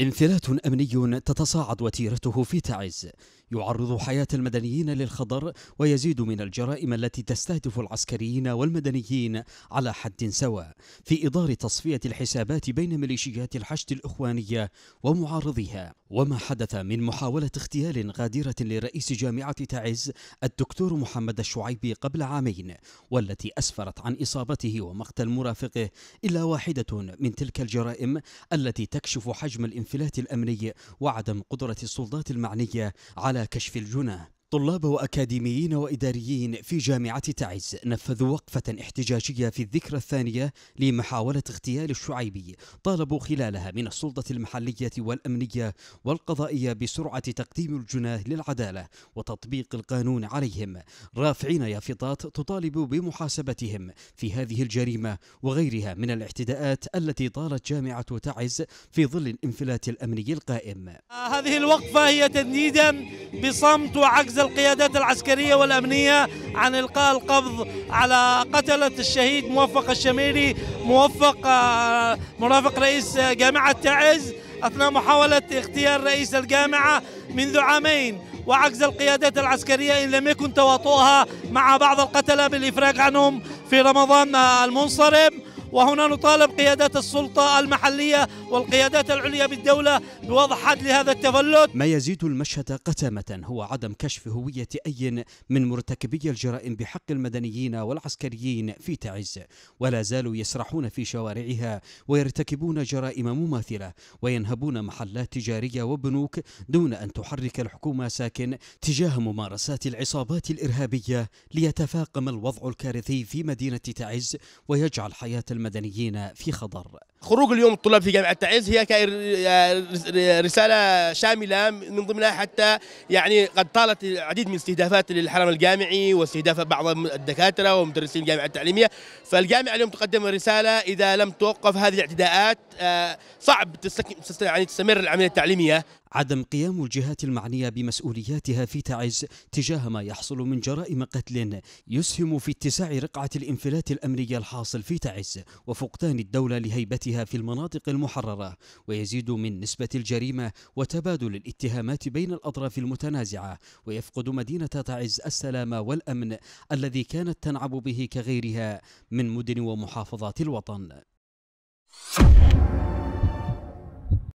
انفلات أمني تتصاعد وتيرته في تعز يعرض حياة المدنيين للخطر ويزيد من الجرائم التي تستهدف العسكريين والمدنيين على حد سواء في إطار تصفية الحسابات بين ميليشيات الحشد الإخوانية ومعارضيها وما حدث من محاولة اغتيال غادرة لرئيس جامعة تعز الدكتور محمد الشعيبي قبل عامين والتي أسفرت عن إصابته ومقتل مرافقه إلا واحدة من تلك الجرائم التي تكشف حجم الانفلات الأمني وعدم قدرة السلطات المعنية على على كشف الجنى طلاب وأكاديميين وإداريين في جامعة تعز نفذوا وقفة احتجاجية في الذكرى الثانية لمحاولة اغتيال الشعيبي طالبوا خلالها من السلطة المحلية والأمنية والقضائية بسرعة تقديم الجناه للعدالة وتطبيق القانون عليهم رافعين يافطات تطالب بمحاسبتهم في هذه الجريمة وغيرها من الاعتداءات التي طالت جامعة تعز في ظل الانفلات الأمني القائم هذه الوقفة هي تنديدا بصمت وعجز القيادات العسكرية والأمنية عن إلقاء القبض على قتلة الشهيد موفق الشميري موفق آه، مرافق رئيس جامعة تعز أثناء محاولة اغتيال رئيس الجامعة منذ عامين وعجز القيادات العسكرية إن لم يكن تواطؤها مع بعض القتلة بالإفراج عنهم في رمضان المنصرم وهنا نطالب قيادات السلطة المحلية والقيادات العليا بالدولة بوضع حد لهذا التفلت ما يزيد المشهد قتامة هو عدم كشف هوية أي من مرتكبي الجرائم بحق المدنيين والعسكريين في تعز ولا زالوا يسرحون في شوارعها ويرتكبون جرائم مماثلة وينهبون محلات تجارية وبنوك دون أن تحرك الحكومة ساكن تجاه ممارسات العصابات الإرهابية ليتفاقم الوضع الكارثي في مدينة تعز ويجعل حياة المدنيين في خضر خروج اليوم الطلاب في جامعه تعز هي رساله شامله من ضمنها حتى يعني قد طالت العديد من استهدافات للحرم الجامعي واستهداف بعض الدكاتره ومدرسين الجامعه التعليميه فالجامعه اليوم تقدم رساله اذا لم توقف هذه الاعتداءات آه، صعب يعني تستمر العمليه التعليميه عدم قيام الجهات المعنية بمسؤولياتها في تعز تجاه ما يحصل من جرائم قتل يسهم في اتساع رقعة الانفلات الأمنية الحاصل في تعز وفقدان الدولة لهيبتها جريمتها في المناطق المحررة ويزيد من نسبة الجريمة وتبادل الاتهامات بين الأطراف المتنازعة ويفقد مدينة تعز السلام والأمن الذي كانت تنعب به كغيرها من مدن ومحافظات الوطن